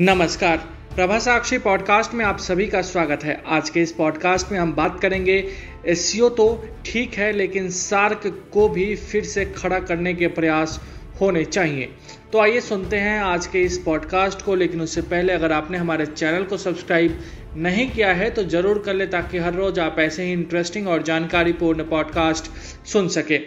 नमस्कार प्रभा साक्षी पॉडकास्ट में आप सभी का स्वागत है आज के इस पॉडकास्ट में हम बात करेंगे एस तो ठीक है लेकिन सार्क को भी फिर से खड़ा करने के प्रयास होने चाहिए तो आइए सुनते हैं आज के इस पॉडकास्ट को लेकिन उससे पहले अगर आपने हमारे चैनल को सब्सक्राइब नहीं किया है तो ज़रूर कर लें ताकि हर रोज़ आप ऐसे ही इंटरेस्टिंग और जानकारी पूर्ण पॉडकास्ट सुन सके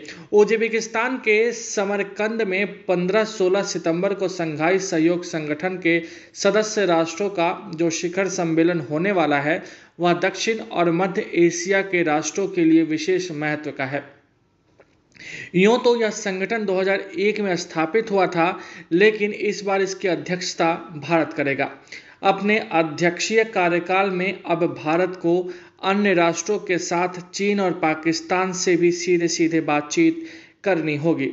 उज्बेकिस्तान के समरकंद में 15-16 सितंबर को संघाई सहयोग संगठन के सदस्य राष्ट्रों का जो शिखर सम्मेलन होने वाला है वह दक्षिण और मध्य एशिया के राष्ट्रों के लिए विशेष महत्व का है यूं तो यह संगठन 2001 में स्थापित हुआ था लेकिन इस बार इसकी अध्यक्षता भारत करेगा अपने अध्यक्षीय कार्यकाल में अब भारत को अन्य राष्ट्रों के साथ चीन और पाकिस्तान से भी सीधे सीधे बातचीत करनी होगी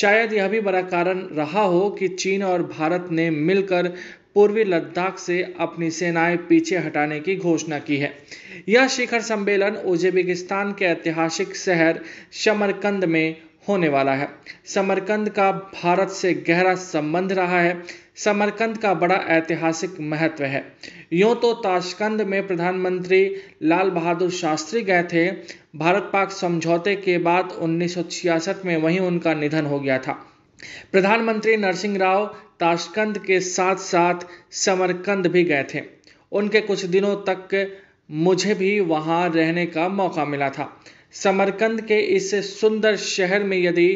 शायद यह भी बड़ा कारण रहा हो कि चीन और भारत ने मिलकर पूर्वी लद्दाख से अपनी सेनाएं पीछे हटाने की घोषणा की है यह शिखर सम्मेलन उज्बेकिस्तान के ऐतिहासिक शहर समरकंद में होने वाला है समरकंद का भारत से गहरा संबंध रहा है समरकंद का बड़ा ऐतिहासिक महत्व है यूं तो ताशकंद में प्रधानमंत्री लाल बहादुर शास्त्री गए थे भारत पाक समझौते के बाद उन्नीस में वहीं उनका निधन हो गया था प्रधानमंत्री नरसिंह राव ताशकंद के साथ साथ समरकंद भी गए थे उनके कुछ दिनों तक मुझे भी वहाँ रहने का मौका मिला था समरकंद के इस सुंदर शहर में यदि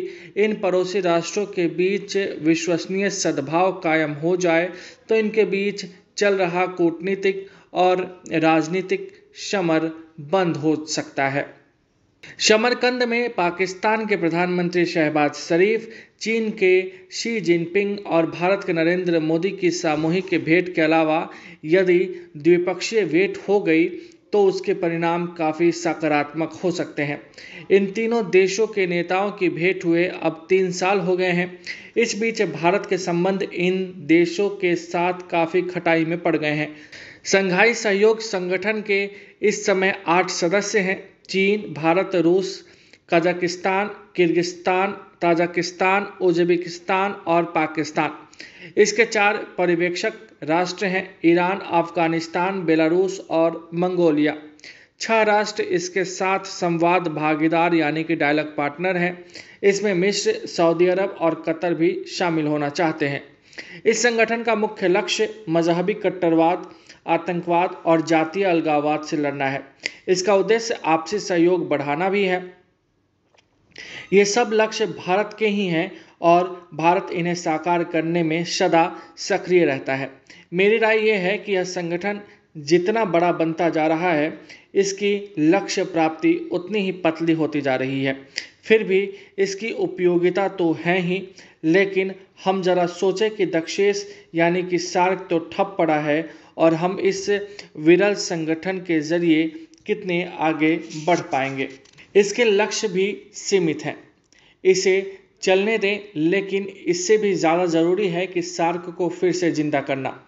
इन पड़ोसी राष्ट्रों के बीच विश्वसनीय सद्भाव कायम हो जाए तो इनके बीच चल रहा कूटनीतिक और राजनीतिक समर बंद हो सकता है समरकंद में पाकिस्तान के प्रधानमंत्री शहबाज शरीफ चीन के शी जिनपिंग और भारत के नरेंद्र मोदी की सामूहिक भेंट के अलावा यदि द्विपक्षीय भेंट हो गई तो उसके परिणाम काफ़ी सकारात्मक हो सकते हैं इन तीनों देशों के नेताओं की भेंट हुए अब तीन साल हो गए हैं इस बीच भारत के संबंध इन देशों के साथ काफ़ी खटाई में पड़ गए हैं संघाई सहयोग संगठन के इस समय आठ सदस्य हैं चीन भारत रूस कजाकिस्तान किर्गिस्तान ताजिकिस्तान उज्बेकिस्तान और पाकिस्तान इसके चार पर्यवेक्षक राष्ट्र हैं ईरान अफगानिस्तान बेलारूस और मंगोलिया छह राष्ट्र इसके साथ संवाद भागीदार यानी कि डायलॉग पार्टनर हैं इसमें मिस्र सऊदी अरब और कतर भी शामिल होना चाहते हैं इस संगठन का मुख्य लक्ष्य मजहबी कट्टरवाद आतंकवाद और जातीय अलगाववाद से लड़ना है इसका उद्देश्य आपसी सहयोग बढ़ाना भी है ये सब लक्ष्य भारत के ही हैं और भारत इन्हें साकार करने में सदा सक्रिय रहता है मेरी राय यह है कि यह संगठन जितना बड़ा बनता जा रहा है इसकी लक्ष्य प्राप्ति उतनी ही पतली होती जा रही है फिर भी इसकी उपयोगिता तो है ही लेकिन हम जरा सोचें कि दक्षेस यानी कि सार्क तो ठप पड़ा है और हम इस विरल संगठन के जरिए कितने आगे बढ़ पाएंगे इसके लक्ष्य भी सीमित हैं इसे चलने दें लेकिन इससे भी ज़्यादा ज़रूरी है कि सार्क को फिर से जिंदा करना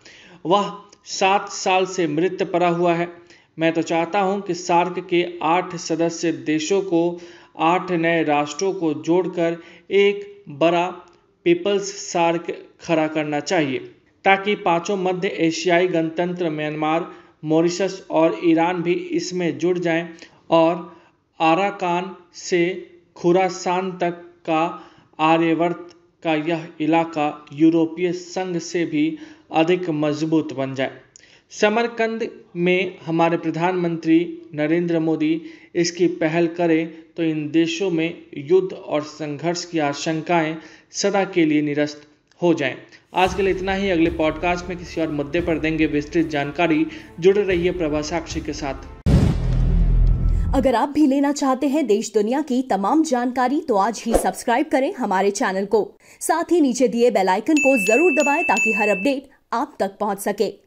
वह सात साल से मृत पड़ा हुआ है मैं तो चाहता हूं कि सार्क के आठ सदस्य देशों को आठ नए राष्ट्रों को जोड़कर एक बड़ा पीपल्स सार्क खड़ा करना चाहिए ताकि पांचों मध्य एशियाई गणतंत्र म्यांमार मॉरिशस और ईरान भी इसमें जुड़ जाएं और आराकान से खुरासान तक का आर्यवर्त का यह इलाका यूरोपीय संघ से भी अधिक मजबूत बन जाए समरकंद में हमारे प्रधानमंत्री नरेंद्र मोदी इसकी पहल करें तो इन देशों में युद्ध और संघर्ष की आशंकाएं सदा के लिए निरस्त हो जाएं। आज के लिए इतना ही अगले पॉडकास्ट में किसी और मुद्दे पर देंगे विस्तृत जानकारी जुड़े रहिए प्रभा साक्षी के साथ अगर आप भी लेना चाहते हैं देश दुनिया की तमाम जानकारी तो आज ही सब्सक्राइब करें हमारे चैनल को साथ ही नीचे दिए बेल आइकन को जरूर दबाएं ताकि हर अपडेट आप तक पहुंच सके